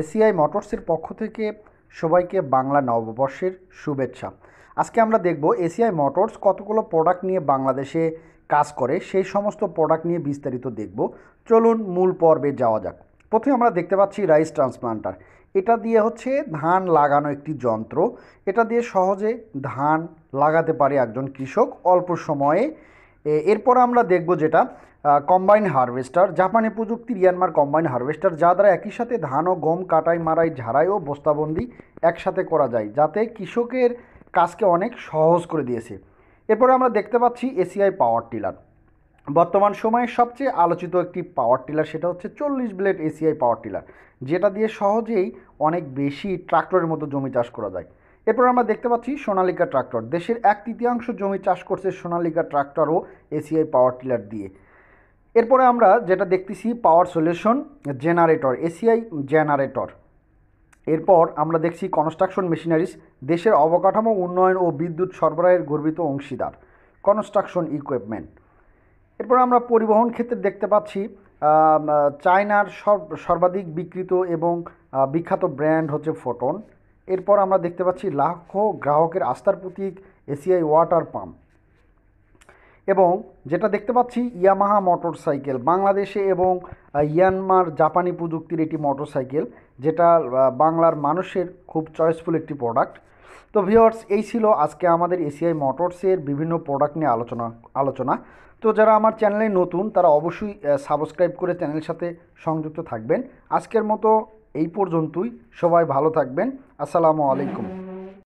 ACI মোটরসের পক্ষ থেকে সবাইকে বাংলা নববর্ষের শুভেচ্ছা আজকে আমরা দেখব এসিআই মোটরস কতগুলো প্রোডাক্ট নিয়ে বাংলাদেশে কাজ করে সেই সমস্ত প্রোডাক্ট নিয়ে বিস্তারিত দেখব চলুন মূল পর্বে যাওয়া যাক প্রথমে আমরা দেখতে পাচ্ছি রাইস ট্রান্সপ্লান্টার এটা দিয়ে হচ্ছে ধান লাগানো একটি যন্ত্র এটা দিয়ে সহজে ধান লাগাতে পারে একজন কৃষক অল্প সময়ে এরপর আমরা দেখব যেটা কম্বাইন হারভেস্টার জাপানি প্রযুক্তি রিয়ানমার কম্বাইন হারভেস্টার যা দ্বারা একই সাথে ধান ও গম কাটাই মারাই ঝাড়াই ও বস্তাবন্দি একসাথে করা যায় যাতে কৃষকের কাজকে অনেক সহজ করে দিয়েছে এরপরে আমরা দেখতে পাচ্ছি এসিআই পাওয়ার টিলার বর্তমান সময়ে সবচেয়ে আলোচিত একটি পাওয়ার টিলার সেটা হচ্ছে চল্লিশ ব্লেড এসিআই পাওয়ার টিলার যেটা দিয়ে সহজেই অনেক বেশি ট্রাক্টরের মতো জমি চাষ করা যায় এরপর আমরা দেখতে পাচ্ছি সোনালিকা ট্রাক্টর দেশের এক তৃতীয়াংশ জমি চাষ করছে সোনালিকা ট্রাক্টর ও এসিআই পাওয়ার টিলার দিয়ে এরপরে আমরা যেটা দেখতেছি power solution generator ACI generator এরপর আমরা দেখছি কনস্ট্রাকশন মেশিনারিজ দেশের অবকাঠামো উন্নয়ন ও বিদ্যুৎ সরবরাহের গর্বিত অংশীদার কনস্ট্রাকশন ইকুইপমেন্ট এরপর আমরা পরিবহন ক্ষেত্রে দেখতে পাচ্ছি চায়নার সর্বাধিক বিকৃত এবং বিখ্যাত ব্র্যান্ড হচ্ছে ফোটন এরপর আমরা দেখতে পাচ্ছি লাখো গ্রাহকের আস্থার প্রতীক এসিআই ওয়াটার পাম্প এবং যেটা দেখতে পাচ্ছি ইয়ামাহা মোটর সাইকেল বাংলাদেশে এবং ইয়ানমার জাপানি প্রযুক্তির একটি মোটর সাইকেল যেটা বাংলার মানুষের খুব চয়েসফুল একটি প্রোডাক্ট তো ভিওয়ার্স এই ছিল আজকে আমাদের এশিয়াই মোটরসের বিভিন্ন প্রোডাক্ট নিয়ে আলোচনা আলোচনা তো যারা আমার চ্যানেলে নতুন তারা অবশ্যই সাবস্ক্রাইব করে চ্যানেলের সাথে সংযুক্ত থাকবেন আজকের মতো এই পর্যন্তই সবাই ভালো থাকবেন আসসালামু আলাইকুম